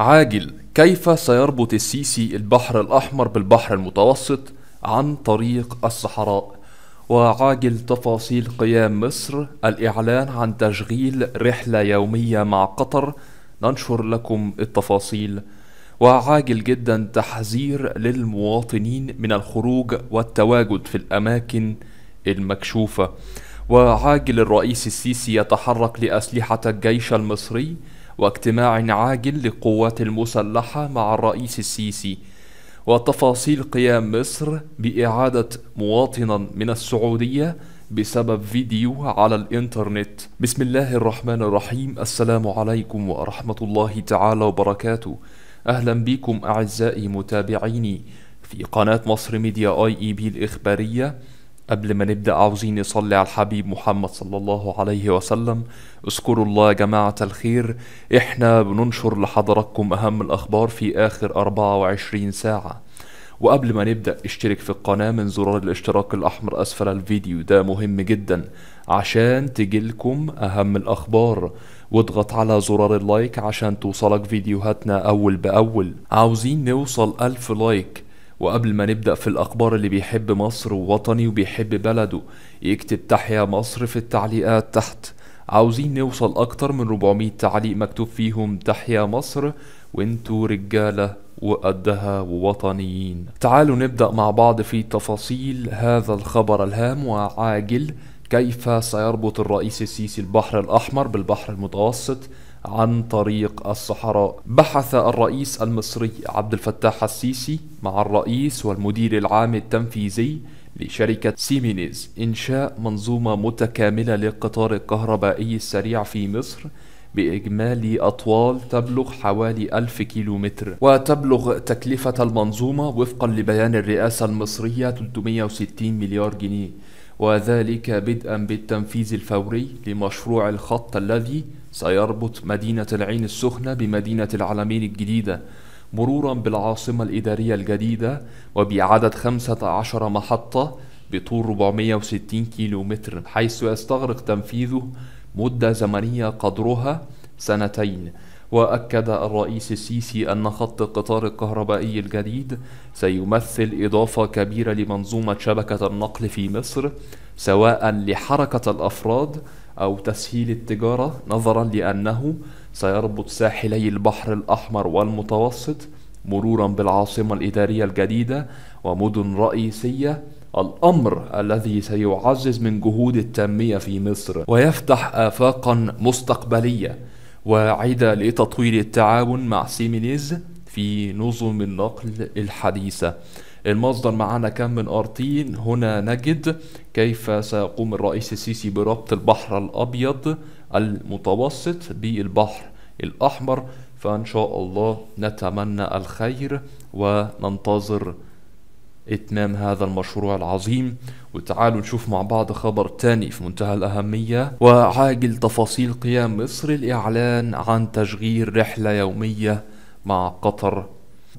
عاجل كيف سيربط السيسي البحر الأحمر بالبحر المتوسط عن طريق الصحراء وعاجل تفاصيل قيام مصر الإعلان عن تشغيل رحلة يومية مع قطر ننشر لكم التفاصيل وعاجل جدا تحذير للمواطنين من الخروج والتواجد في الأماكن المكشوفة وعاجل الرئيس السيسي يتحرك لأسلحة الجيش المصري واجتماع عاجل للقوات المسلحة مع الرئيس السيسي وتفاصيل قيام مصر بإعادة مواطنا من السعودية بسبب فيديو على الإنترنت بسم الله الرحمن الرحيم السلام عليكم ورحمة الله تعالى وبركاته أهلا بكم أعزائي متابعيني في قناة مصر ميديا آي إي بي الإخبارية قبل ما نبدأ عاوزين نصلي على الحبيب محمد صلى الله عليه وسلم اذكروا الله يا جماعة الخير احنا بننشر لحضراتكم أهم الأخبار في آخر 24 ساعة وقبل ما نبدأ اشترك في القناة من زرار الاشتراك الأحمر أسفل الفيديو ده مهم جدا عشان تجيلكم أهم الأخبار واضغط على زرار اللايك عشان توصلك فيديوهاتنا أول بأول عاوزين نوصل ألف لايك وقبل ما نبدأ في الأخبار اللي بيحب مصر ووطني وبيحب بلده يكتب تحيا مصر في التعليقات تحت عاوزين نوصل أكتر من 400 تعليق مكتوب فيهم تحيا مصر وانتوا رجالة وقدها ووطنيين تعالوا نبدأ مع بعض في تفاصيل هذا الخبر الهام وعاجل كيف سيربط الرئيس السيسي البحر الأحمر بالبحر المتوسط عن طريق الصحراء بحث الرئيس المصري عبد الفتاح السيسي مع الرئيس والمدير العام التنفيذي لشركة سيمينيز إنشاء منظومة متكاملة للقطار الكهربائي السريع في مصر بإجمالي أطوال تبلغ حوالي 1000 كيلومتر وتبلغ تكلفة المنظومة وفقا لبيان الرئاسة المصرية 360 مليار جنيه وذلك بدءا بالتنفيذ الفوري لمشروع الخط الذي سيربط مدينة العين السخنة بمدينة العلمين الجديدة مرورا بالعاصمة الإدارية الجديدة وبعدد 15 محطة بطول 460 كيلومتر حيث يستغرق تنفيذه مدة زمنية قدرها سنتين وأكد الرئيس السيسي أن خط القطار الكهربائي الجديد سيمثل إضافة كبيرة لمنظومة شبكة النقل في مصر سواء لحركة الأفراد أو تسهيل التجارة نظرا لأنه سيربط ساحلي البحر الأحمر والمتوسط مرورا بالعاصمة الإدارية الجديدة ومدن رئيسية الأمر الذي سيعزز من جهود التنمية في مصر ويفتح آفاقا مستقبلية وعيد لتطوير التعاون مع سيمينيز في نظم النقل الحديثة المصدر معنا كان من أرتين هنا نجد كيف سيقوم الرئيس السيسي بربط البحر الأبيض المتوسط بالبحر الأحمر فإن شاء الله نتمنى الخير وننتظر إتمام هذا المشروع العظيم وتعالوا نشوف مع بعض خبر تاني في منتهى الأهمية وعاجل تفاصيل قيام مصر الإعلان عن تشغيل رحلة يومية مع قطر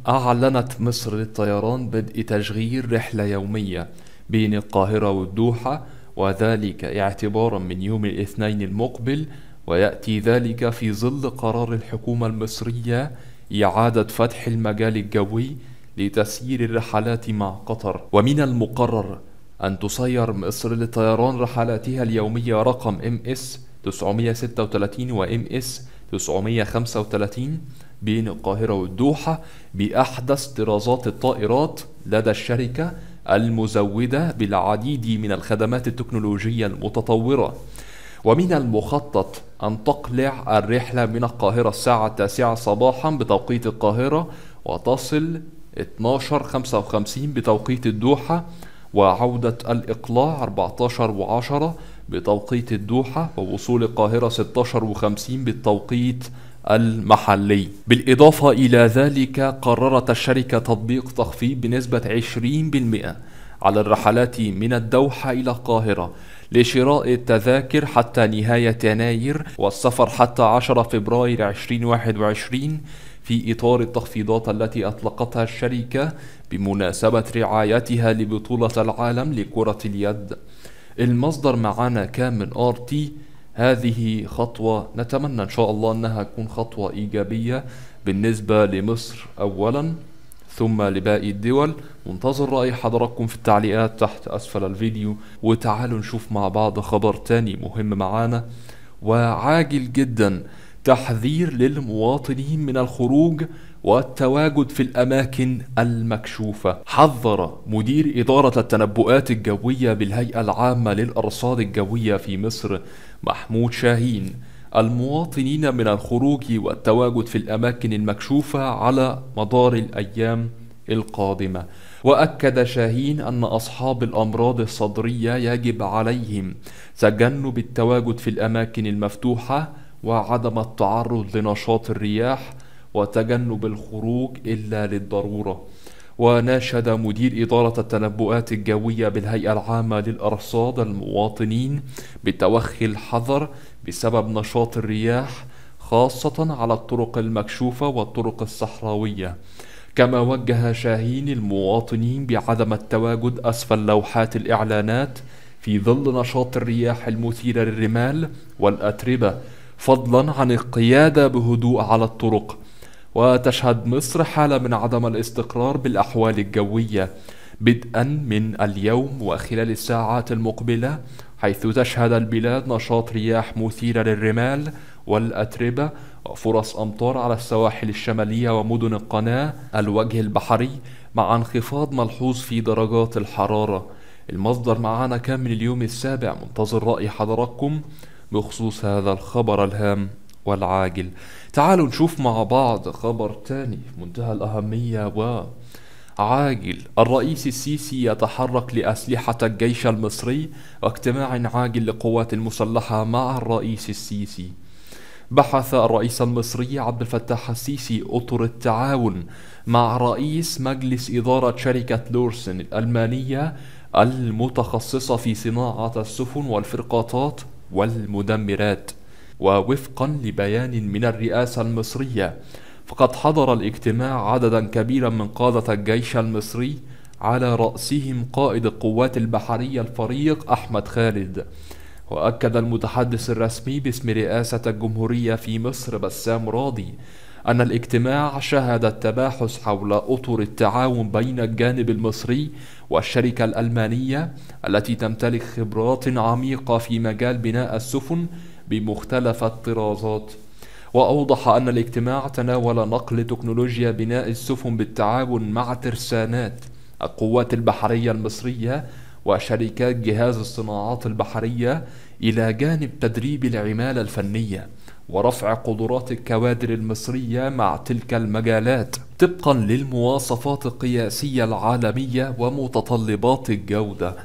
أعلنت مصر للطيران بدء تشغيل رحلة يومية بين القاهرة والدوحة وذلك اعتبارا من يوم الاثنين المقبل ويأتي ذلك في ظل قرار الحكومة المصرية إعادة فتح المجال الجوي لتسيير الرحلات مع قطر ومن المقرر أن تسير مصر لطيران رحلاتها اليومية رقم MS 936 و MS 935 بين القاهرة والدوحة بأحدث طرازات الطائرات لدى الشركة المزودة بالعديد من الخدمات التكنولوجية المتطورة ومن المخطط أن تقلع الرحلة من القاهرة الساعة التاسعة صباحا بتوقيت القاهرة وتصل 12:55 بتوقيت الدوحة وعودة الإقلاع 14 و10 بتوقيت الدوحة ووصول القاهرة 16 و50 بالتوقيت المحلي بالإضافة إلى ذلك قررت الشركة تطبيق تخفيض بنسبة 20% على الرحلات من الدوحة إلى القاهرة لشراء التذاكر حتى نهاية يناير والسفر حتى 10 فبراير 2021 في إطار التخفيضات التي أطلقتها الشركة بمناسبة رعايتها لبطولة العالم لكرة اليد المصدر معنا من ار تي هذه خطوة نتمنى إن شاء الله أنها تكون خطوة إيجابية بالنسبة لمصر أولا ثم لباقي الدول منتظر رأي حضراتكم في التعليقات تحت أسفل الفيديو وتعالوا نشوف مع بعض خبر تاني مهم معانا وعاجل جداً تحذير للمواطنين من الخروج والتواجد في الأماكن المكشوفة حذر مدير إدارة التنبؤات الجوية بالهيئة العامة للأرصاد الجوية في مصر محمود شاهين المواطنين من الخروج والتواجد في الأماكن المكشوفة على مدار الأيام القادمة وأكد شاهين أن أصحاب الأمراض الصدرية يجب عليهم تجنب التواجد في الأماكن المفتوحة وعدم التعرض لنشاط الرياح وتجنب الخروج إلا للضرورة وناشد مدير إدارة التنبؤات الجوية بالهيئة العامة للأرصاد المواطنين بتوخي الحذر بسبب نشاط الرياح خاصة على الطرق المكشوفة والطرق الصحراوية كما وجه شاهين المواطنين بعدم التواجد أسفل لوحات الإعلانات في ظل نشاط الرياح المثيرة للرمال والأتربة فضلا عن القيادة بهدوء على الطرق وتشهد مصر حالة من عدم الاستقرار بالأحوال الجوية بدءا من اليوم وخلال الساعات المقبلة حيث تشهد البلاد نشاط رياح مثيرة للرمال والأتربة وفرص أمطار على السواحل الشمالية ومدن القناة الوجه البحري مع انخفاض ملحوظ في درجات الحرارة المصدر معانا كان من اليوم السابع منتظر رأي حضراتكم بخصوص هذا الخبر الهام والعاجل تعالوا نشوف مع بعض خبر تاني منتهى الأهمية و عاجل الرئيس السيسي يتحرك لأسلحة الجيش المصري واجتماع عاجل للقوات المسلحة مع الرئيس السيسي بحث الرئيس المصري عبد الفتاح السيسي أطر التعاون مع رئيس مجلس إدارة شركة لورسن الألمانية المتخصصة في صناعة السفن والفرقاطات والمدمرات ووفقا لبيان من الرئاسة المصرية فقد حضر الاجتماع عددا كبيرا من قادة الجيش المصري على رأسهم قائد القوات البحرية الفريق أحمد خالد وأكد المتحدث الرسمي باسم رئاسة الجمهورية في مصر بسام راضي أن الاجتماع شهد التباحث حول أطر التعاون بين الجانب المصري والشركة الألمانية التي تمتلك خبرات عميقة في مجال بناء السفن بمختلف الطرازات وأوضح أن الاجتماع تناول نقل تكنولوجيا بناء السفن بالتعاون مع ترسانات القوات البحرية المصرية وشركات جهاز الصناعات البحرية إلى جانب تدريب العمالة الفنية ورفع قدرات الكوادر المصرية مع تلك المجالات طبقا للمواصفات القياسية العالمية ومتطلبات الجودة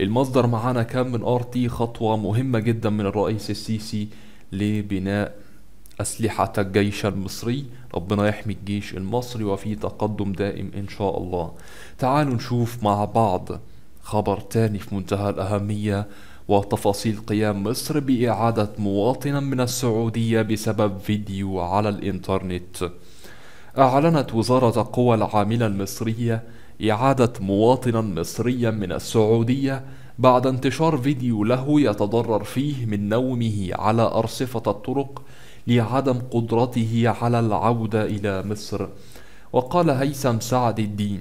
المصدر معانا كان من ار تي خطوة مهمة جدا من الرئيس السيسي لبناء أسلحة الجيش المصري ربنا يحمي الجيش المصري وفي تقدم دائم إن شاء الله تعالوا نشوف مع بعض خبر تاني في منتهى الأهمية وتفاصيل قيام مصر بإعادة مواطنا من السعودية بسبب فيديو على الإنترنت أعلنت وزارة القوى العاملة المصرية إعادة مواطنا مصريا من السعودية بعد انتشار فيديو له يتضرر فيه من نومه على أرصفة الطرق لعدم قدرته على العودة إلى مصر وقال هيثم سعد الدين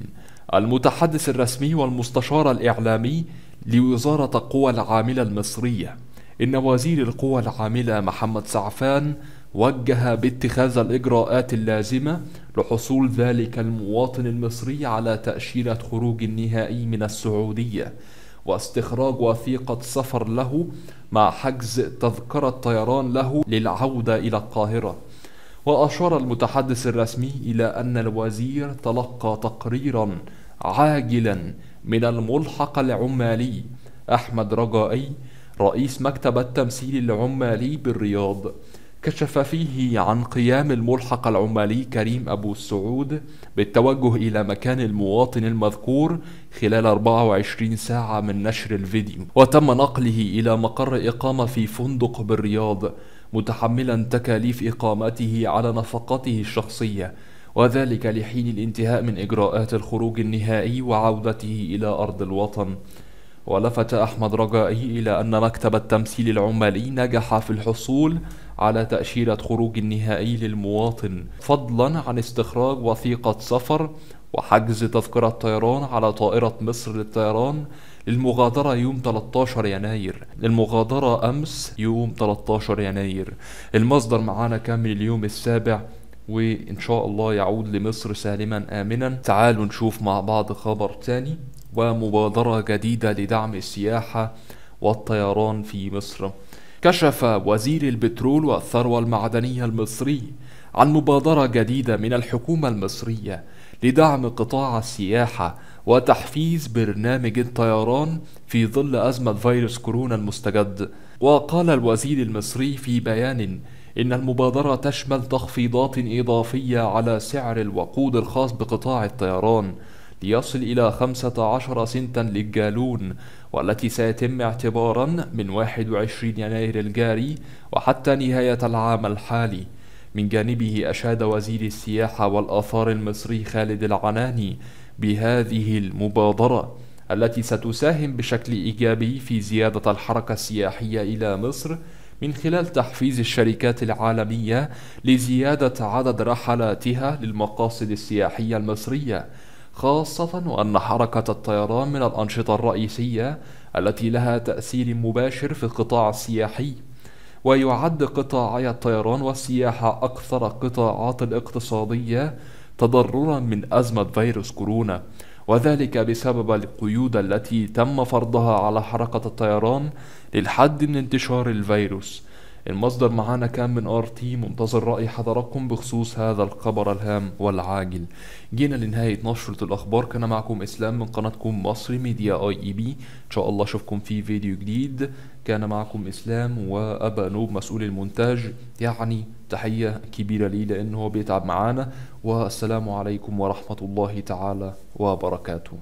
المتحدث الرسمي والمستشار الإعلامي لوزارة القوى العاملة المصرية إن وزير القوى العاملة محمد سعفان وجه باتخاذ الإجراءات اللازمة لحصول ذلك المواطن المصري على تأشيرة خروج النهائي من السعودية واستخراج وثيقة سفر له مع حجز تذكرة طيران له للعودة إلى القاهرة وأشار المتحدث الرسمي إلى أن الوزير تلقى تقريرا عاجلا من الملحق العمالي أحمد رجائي رئيس مكتب التمثيل العمالي بالرياض كشف فيه عن قيام الملحق العمالي كريم أبو السعود بالتوجه إلى مكان المواطن المذكور خلال 24 ساعة من نشر الفيديو وتم نقله إلى مقر إقامة في فندق بالرياض متحملا تكاليف إقامته على نفقته الشخصية وذلك لحين الانتهاء من إجراءات الخروج النهائي وعودته إلى أرض الوطن ولفت أحمد رجائي إلى أن مكتب التمثيل العمالي نجح في الحصول على تأشيرة خروج النهائي للمواطن فضلا عن استخراج وثيقة سفر وحجز تذكرة طيران على طائرة مصر للطيران للمغادرة يوم 13 يناير المغادرة أمس يوم 13 يناير المصدر معانا كان من اليوم السابع وإن شاء الله يعود لمصر سالما آمنا تعالوا نشوف مع بعض خبر تاني ومبادرة جديدة لدعم السياحة والطيران في مصر كشف وزير البترول والثروة المعدنية المصري عن مبادرة جديدة من الحكومة المصرية لدعم قطاع السياحة وتحفيز برنامج الطيران في ظل أزمة فيروس كورونا المستجد وقال الوزير المصري في بيان إن المبادرة تشمل تخفيضات إضافية على سعر الوقود الخاص بقطاع الطيران ليصل إلى 15 سنتا للجالون والتي سيتم اعتبارا من 21 يناير الجاري وحتى نهاية العام الحالي من جانبه أشاد وزير السياحة والآثار المصري خالد العناني بهذه المبادرة التي ستساهم بشكل إيجابي في زيادة الحركة السياحية إلى مصر من خلال تحفيز الشركات العالمية لزيادة عدد رحلاتها للمقاصد السياحية المصرية خاصة وأن حركة الطيران من الأنشطة الرئيسية التي لها تأثير مباشر في القطاع السياحي ويعد قطاعي الطيران والسياحة أكثر القطاعات الاقتصادية تضررا من أزمة فيروس كورونا وذلك بسبب القيود التي تم فرضها على حركة الطيران للحد من انتشار الفيروس المصدر معانا كان من ار تي منتظر راي حضراتكم بخصوص هذا الخبر الهام والعاجل جينا لنهايه نشره الاخبار كان معكم اسلام من قناتكم مصري ميديا اي اي بي ان شاء الله اشوفكم في فيديو جديد كان معكم اسلام وابا نوب مسؤول المونتاج يعني تحيه كبيره ليه لان هو بيتعب معانا والسلام عليكم ورحمه الله تعالى وبركاته